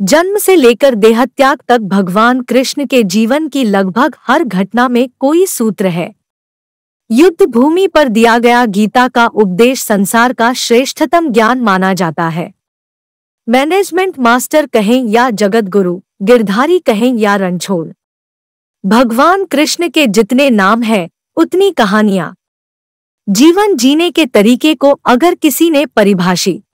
जन्म से लेकर देहत्याग तक भगवान कृष्ण के जीवन की लगभग हर घटना में कोई सूत्र है युद्ध भूमि पर दिया गया गीता का उपदेश संसार का श्रेष्ठतम ज्ञान माना जाता है मैनेजमेंट मास्टर कहें या जगत गुरु गिरधारी कहें या रणछोड़ भगवान कृष्ण के जितने नाम हैं उतनी कहानियां जीवन जीने के तरीके को अगर किसी ने परिभाषित